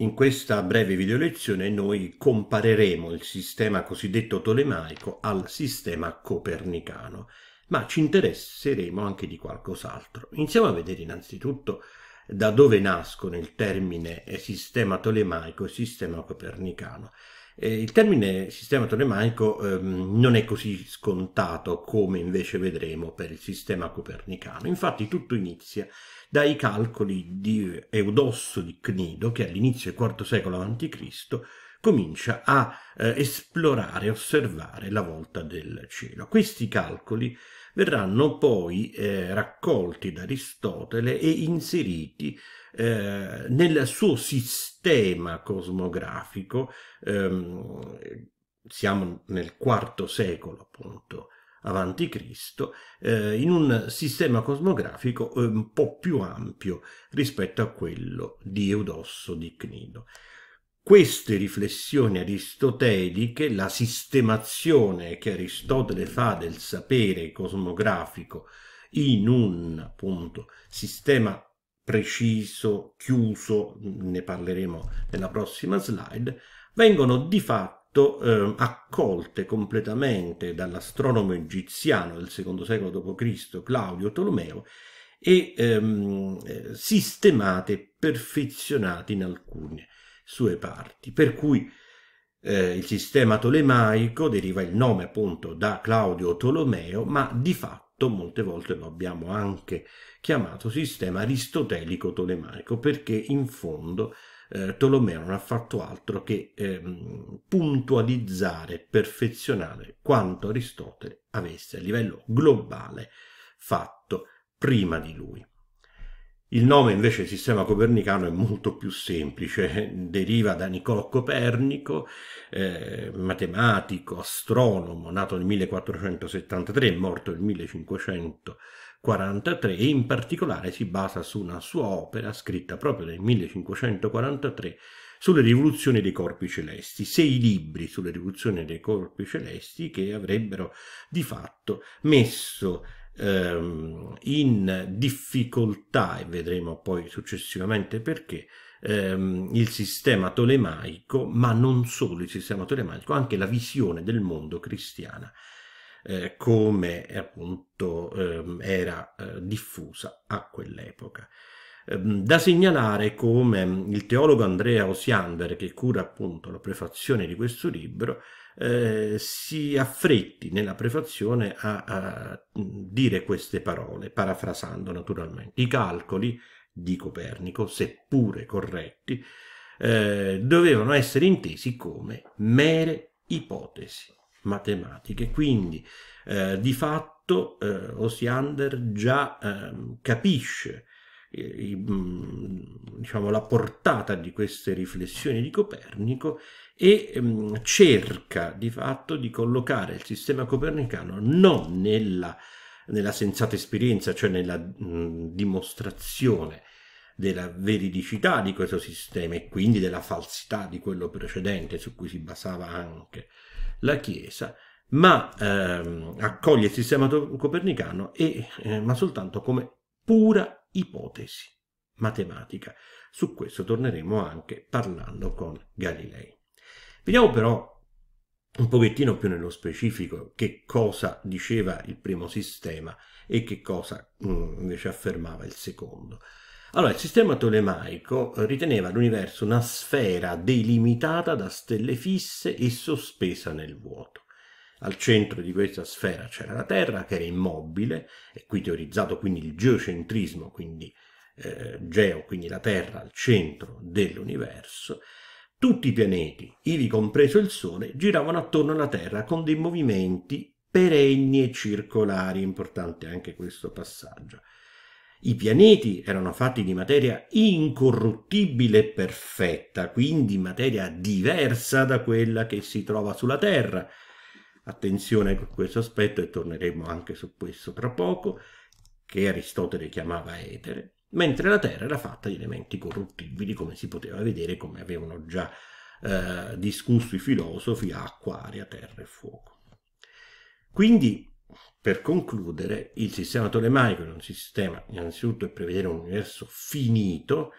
In questa breve video lezione noi compareremo il sistema cosiddetto tolemaico al sistema copernicano, ma ci interesseremo anche di qualcos'altro. Iniziamo a vedere innanzitutto da dove nascono il termine sistema tolemaico e sistema copernicano. Eh, il termine sistema tolemaico ehm, non è così scontato come invece vedremo per il sistema copernicano, infatti tutto inizia dai calcoli di Eudosso di Cnido, che all'inizio del IV secolo a.C. comincia a eh, esplorare e osservare la volta del cielo. Questi calcoli verranno poi eh, raccolti da Aristotele e inseriti eh, nel suo sistema cosmografico. Ehm, siamo nel IV secolo appunto a.C., eh, in un sistema cosmografico eh, un po' più ampio rispetto a quello di Eudosso di Cnido. Queste riflessioni aristoteliche, la sistemazione che Aristotele fa del sapere cosmografico in un appunto sistema preciso, chiuso, ne parleremo nella prossima slide, vengono di fatto fatto eh, accolte completamente dall'astronomo egiziano del secondo secolo d.C. Claudio Tolomeo e ehm, eh, sistemate e perfezionate in alcune sue parti. Per cui eh, il sistema tolemaico deriva il nome appunto da Claudio Tolomeo, ma di fatto molte volte lo abbiamo anche chiamato sistema aristotelico tolemaico perché in fondo eh, Tolomeo non ha fatto altro che ehm, puntualizzare perfezionare quanto Aristotele avesse a livello globale fatto prima di lui. Il nome invece del sistema copernicano è molto più semplice, deriva da Niccolò Copernico, eh, matematico, astronomo, nato nel 1473 morto nel 1543 e in particolare si basa su una sua opera scritta proprio nel 1543 sulle rivoluzioni dei corpi celesti, sei libri sulle rivoluzioni dei corpi celesti che avrebbero di fatto messo ehm, in difficoltà, e vedremo poi successivamente perché, ehm, il sistema tolemaico, ma non solo il sistema tolemaico, anche la visione del mondo cristiana eh, come appunto ehm, era eh, diffusa a quell'epoca. Ehm, da segnalare come il teologo Andrea Osiander, che cura appunto la prefazione di questo libro, eh, si affretti nella prefazione a, a mm, dire queste parole, parafrasando naturalmente. I calcoli di Copernico, seppure corretti, eh, dovevano essere intesi come mere ipotesi matematiche. Quindi, eh, di fatto, eh, Osiander già ehm, eh, capisce mm, diciamo, la portata di queste riflessioni di Copernico e mh, mm, cerca di fatto di collocare il sistema copernicano non nella, nella sensata esperienza, cioè nella mh, mm, dimostrazione della veridicità di questo sistema e quindi della falsità di quello precedente su cui si basava anche la Chiesa, ma ehm, accoglie il sistema copernicano e, eh, ma soltanto come pura ipotesi matematica. Su questo torneremo anche parlando con Galilei. Vediamo però un pochettino più nello specifico che cosa diceva il primo sistema e che cosa mm, invece affermava il secondo. Allora, il sistema tolemaico eh, riteneva l'universo una sfera delimitata da stelle fisse e sospesa nel vuoto. Al centro di questa sfera c'era la Terra che era immobile, e qui teorizzato quindi il geocentrismo, quindi eh, geo, quindi la Terra al centro dell'universo, tutti i pianeti, ivi compreso il Sole, giravano attorno alla Terra con dei movimenti perenni e circolari, importante anche questo passaggio. I pianeti erano fatti di materia incorruttibile e perfetta, quindi materia diversa da quella che si trova sulla Terra. Attenzione a questo aspetto e torneremo anche su questo tra poco, che Aristotele chiamava etere mentre la Terra era fatta di elementi corruttibili, come si poteva vedere, come avevano già eh, discusso i filosofi, acqua, aria, terra e fuoco. Quindi, per concludere, il sistema tolemaico è un sistema, innanzitutto, per prevedere un universo finito,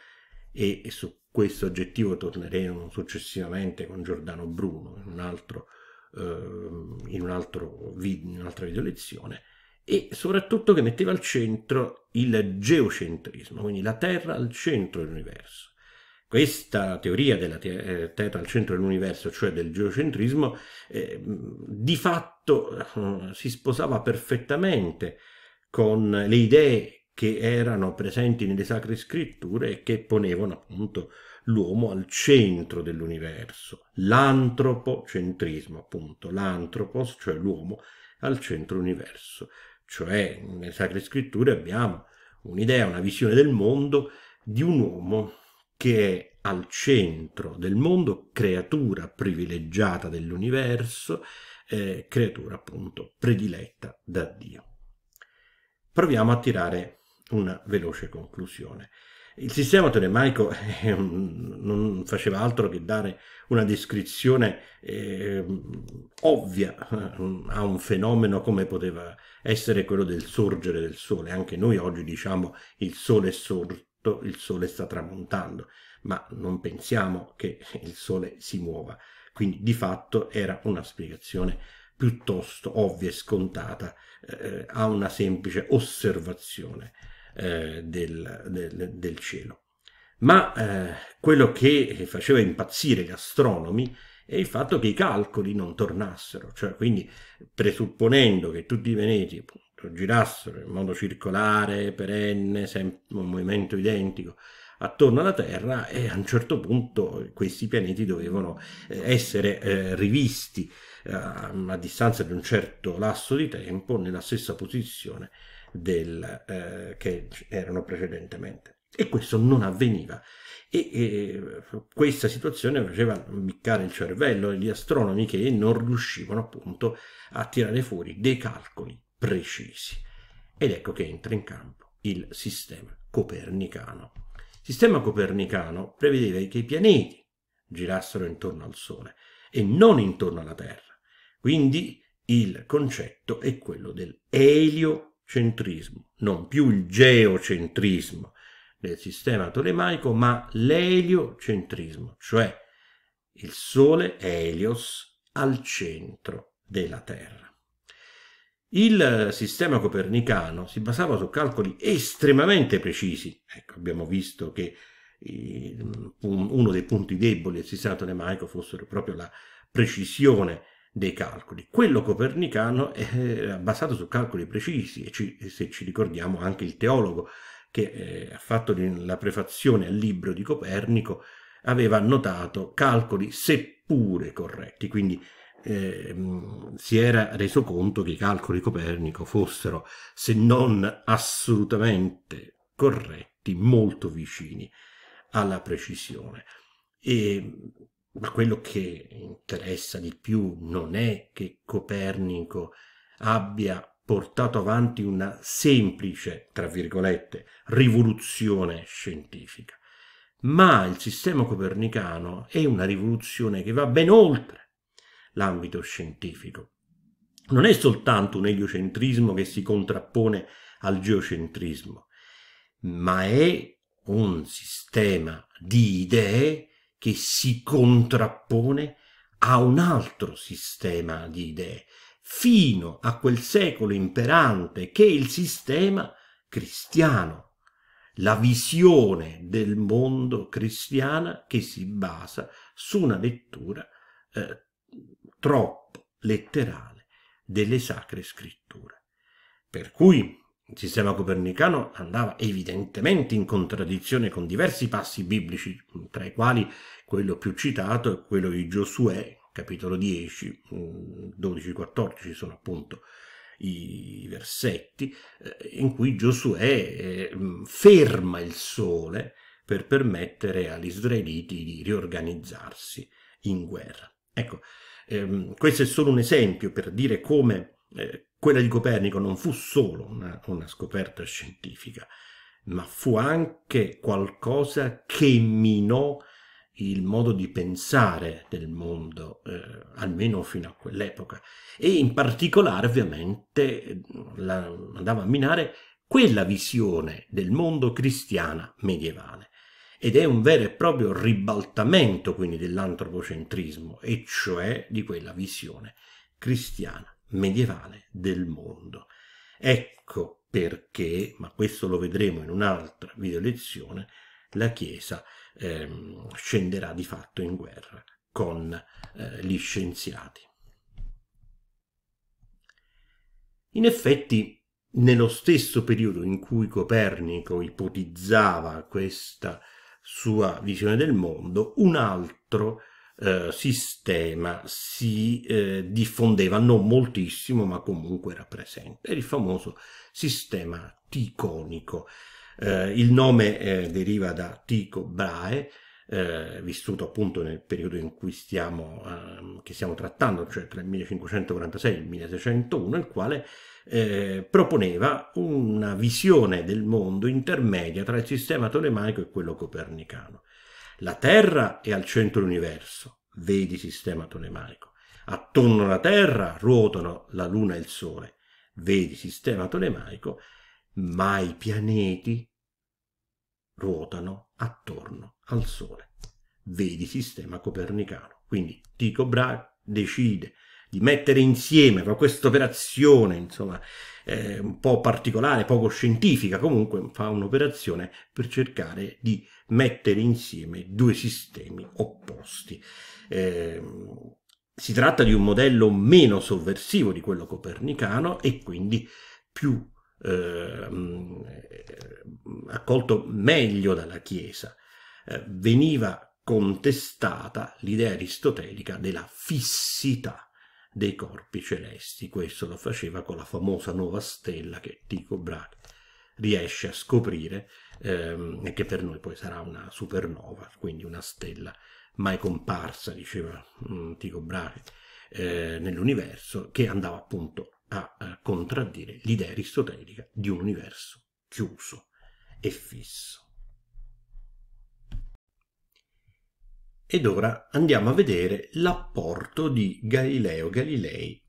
e, e su questo aggettivo torneremo successivamente con Giordano Bruno in, un altro, eh, in, un altro, in un'altra video lezione, e soprattutto che metteva al centro il geocentrismo, quindi la Terra al centro dell'universo. Questa teoria della eh, Terra al centro dell'universo, cioè del geocentrismo, eh, di fatto eh, si sposava perfettamente con le idee che erano presenti nelle sacre scritture e che ponevano appunto l'uomo al centro dell'universo, l'antropocentrismo appunto, l'antropos, cioè l'uomo al centro dell'universo cioè nelle Sacre Scritture abbiamo un'idea, una visione del mondo di un uomo che è al centro del mondo, creatura privilegiata dell'universo, eh, creatura appunto prediletta da Dio. Proviamo a tirare una veloce conclusione. Il sistema tolemaico eh, ehm, non faceva altro che dare una descrizione ehm, eh, ovvia a un fenomeno come poteva essere quello del sorgere del sole. Anche noi oggi diciamo il sole è sorto, il sole sta tramontando, ma non pensiamo che il sole si muova. Quindi di fatto era una spiegazione piuttosto ovvia e scontata eh, a una semplice osservazione eh, del, del, del, cielo. Ma eh, quello che faceva impazzire gli astronomi è il fatto che i calcoli non tornassero, cioè quindi presupponendo che tutti i pianeti appunto, girassero in modo circolare, perenne, sempre un movimento identico attorno alla Terra e a un certo punto questi pianeti dovevano eh, essere eh, rivisti eh, a distanza di un certo lasso di tempo nella stessa posizione del, eh, che erano precedentemente. E questo non avveniva. E, e questa situazione faceva ammiccare il cervello degli astronomi che non riuscivano appunto a tirare fuori dei calcoli precisi. Ed ecco che entra in campo il sistema copernicano. Il sistema copernicano prevedeva che i pianeti girassero intorno al Sole e non intorno alla Terra. Quindi il concetto è quello dell'elio centrismo, non più il geocentrismo del sistema tolemaico, ma l'eliocentrismo, cioè il Sole Helios al centro della Terra. Il sistema copernicano si basava su calcoli estremamente precisi. Ecco, abbiamo visto che uno dei punti deboli del sistema tolemaico fossero proprio la precisione dei calcoli. Quello copernicano è basato su calcoli precisi e ci, se ci ricordiamo anche il teologo che eh, ha fatto la prefazione al libro di Copernico aveva annotato calcoli seppure corretti, quindi eh, si era reso conto che i calcoli di Copernico fossero, se non assolutamente corretti, molto vicini alla precisione. E ma quello che interessa di più non è che Copernico abbia portato avanti una semplice, tra virgolette, rivoluzione scientifica, ma il sistema copernicano è una rivoluzione che va ben oltre l'ambito scientifico. Non è soltanto un eliocentrismo che si contrappone al geocentrismo, ma è un sistema di idee che si contrappone a un altro sistema di idee, fino a quel secolo imperante che è il sistema cristiano, la visione del mondo cristiana che si basa su una lettura eh, troppo letterale delle sacre scritture. Per cui il sistema copernicano andava evidentemente in contraddizione con diversi passi biblici, tra i quali quello più citato è quello di Giosuè, capitolo 10, 12-14 mm, sono appunto i versetti, eh, in cui Giosuè eh, mm, ferma il sole per permettere agli israeliti di riorganizzarsi in guerra. Ecco, ehm, questo è solo un esempio per dire come eh, quella di Copernico non fu solo una, una scoperta scientifica, ma fu anche qualcosa che minò il modo di pensare del mondo, eh, almeno fino a quell'epoca, e in particolare ovviamente la, andava a minare quella visione del mondo cristiana medievale. Ed è un vero e proprio ribaltamento quindi dell'antropocentrismo, e cioè di quella visione cristiana medievale del mondo. Ecco perché, ma questo lo vedremo in un'altra video lezione, la Chiesa ehm, scenderà di fatto in guerra con eh, gli scienziati. In effetti, nello stesso periodo in cui Copernico ipotizzava questa sua visione del mondo, un altro eh, sistema si eh, diffondeva, non moltissimo, ma comunque era presente. Era il famoso sistema ticonico. Eh, il nome eh, deriva da Tico Brahe, eh, vissuto appunto nel periodo in cui stiamo, ehm, che stiamo trattando, cioè tra il 1546 e il 1601, il quale eh, proponeva una visione del mondo intermedia tra il sistema tolemaico e quello copernicano. La Terra è al centro dell'universo, vedi sistema tolemaico. Attorno alla Terra ruotano la Luna e il Sole, vedi sistema tolemaico, ma i pianeti ruotano attorno al Sole, vedi sistema copernicano. Quindi Tycho Brahe decide di mettere insieme questa operazione, insomma, eh, un po' particolare, poco scientifica, comunque fa un'operazione per cercare di mettere insieme due sistemi opposti. Eh, si tratta di un modello meno sovversivo di quello copernicano e quindi più ehm, eh, accolto meglio dalla Chiesa. Eh, veniva contestata l'idea aristotelica della fissità dei corpi celesti. Questo lo faceva con la famosa nuova stella che Tycho Brahe riesce a scoprire ehm, che per noi poi sarà una supernova, quindi una stella mai comparsa, diceva mm, Tycho Brahe, eh, nell'universo, che andava appunto a, a contraddire l'idea aristotelica di un universo chiuso e fisso. Ed ora andiamo a vedere l'apporto di Galileo Galilei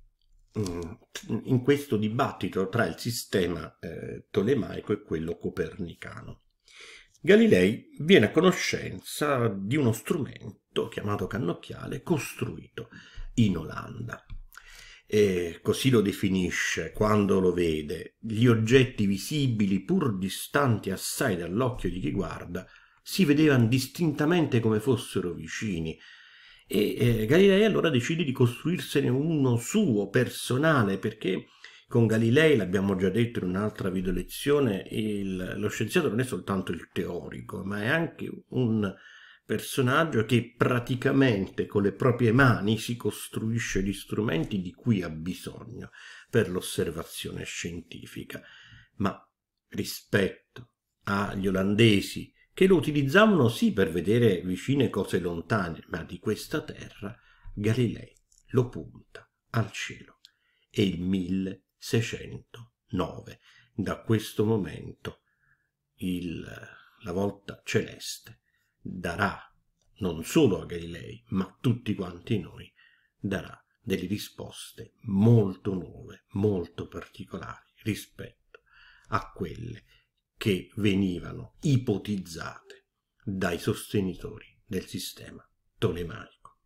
mm, in questo dibattito tra il sistema eh, tolemaico e quello copernicano. Galilei viene a conoscenza di uno strumento chiamato cannocchiale costruito in Olanda. E così lo definisce quando lo vede. Gli oggetti visibili, pur distanti assai dall'occhio di chi guarda, si vedevano distintamente come fossero vicini e eh, Galilei allora decide di costruirsene uno suo personale perché con Galilei, l'abbiamo già detto in un'altra video lezione, il, lo scienziato non è soltanto il teorico, ma è anche un personaggio che praticamente con le proprie mani si costruisce gli strumenti di cui ha bisogno per l'osservazione scientifica. Ma rispetto agli olandesi che lo utilizzavano sì per vedere vicine cose lontane, ma di questa terra Galilei lo punta al cielo. E il 1609, da questo momento, il, la volta celeste darà non solo a Galilei, ma a tutti quanti noi, darà delle risposte molto nuove, molto particolari rispetto a quelle che che venivano ipotizzate dai sostenitori del sistema tolemaico.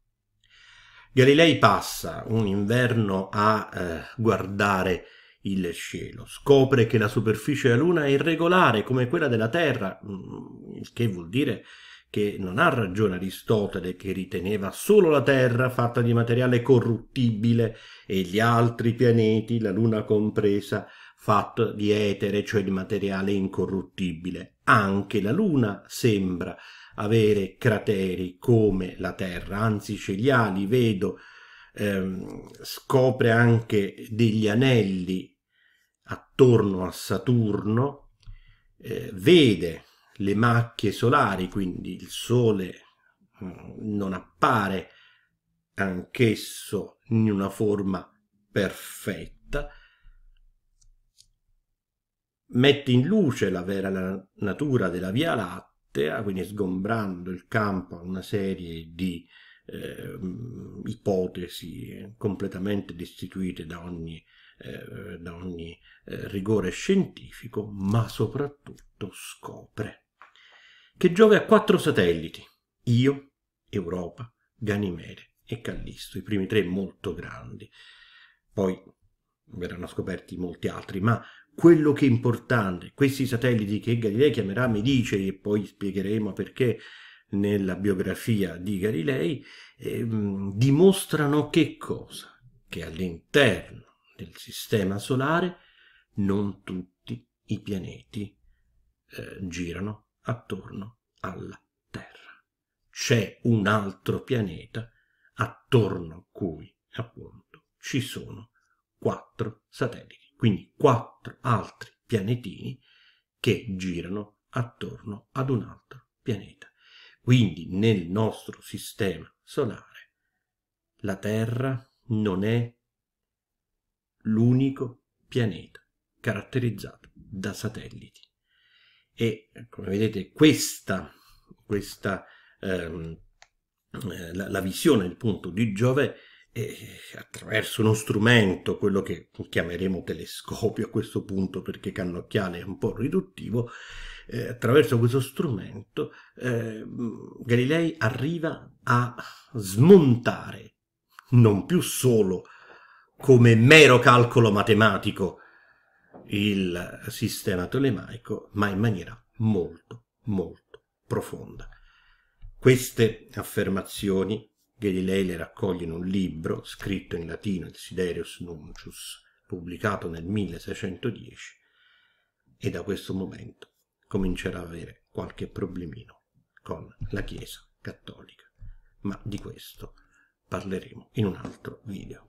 Galilei passa un inverno a eh, guardare il cielo, scopre che la superficie della Luna è irregolare come quella della Terra, mm, il che vuol dire che non ha ragione Aristotele che riteneva solo la Terra fatta di materiale corruttibile e gli altri pianeti, la Luna compresa, fatto di etere, cioè di materiale incorruttibile. Anche la Luna sembra avere crateri come la Terra, anzi ce li ha, li vedo, ehm, scopre anche degli anelli attorno a Saturno, eh, vede le macchie solari, quindi il Sole mm, non appare anch'esso in una forma perfetta, mette in luce la vera natura della Via Lattea, quindi sgombrando il campo a una serie di eh, ipotesi completamente destituite da ogni, eh, da ogni eh, rigore scientifico, ma soprattutto scopre che Giove ha quattro satelliti, Io, Europa, Ganimede e Callisto, i primi tre molto grandi. Poi verranno scoperti molti altri, ma quello che è importante, questi satelliti che Galilei chiamerà Medice e poi spiegheremo perché nella biografia di Galilei, eh, dimostrano che cosa? Che all'interno del sistema solare non tutti i pianeti eh, girano attorno alla Terra. C'è un altro pianeta attorno a cui appunto ci sono quattro satelliti quindi quattro altri pianetini che girano attorno ad un altro pianeta. Quindi nel nostro sistema solare la Terra non è l'unico pianeta caratterizzato da satelliti. E come vedete questa, questa ehm, eh, la, la, visione del punto di Giove e attraverso uno strumento, quello che chiameremo telescopio a questo punto perché cannocchiale è un po' riduttivo, eh, attraverso questo strumento eh, Galilei arriva a smontare non più solo come mero calcolo matematico il sistema tolemaico, ma in maniera molto, molto profonda. Queste affermazioni Galilei le raccoglie in un libro scritto in latino Desiderius Nuncius, pubblicato nel 1610, e da questo momento comincerà ad avere qualche problemino con la Chiesa cattolica, ma di questo parleremo in un altro video.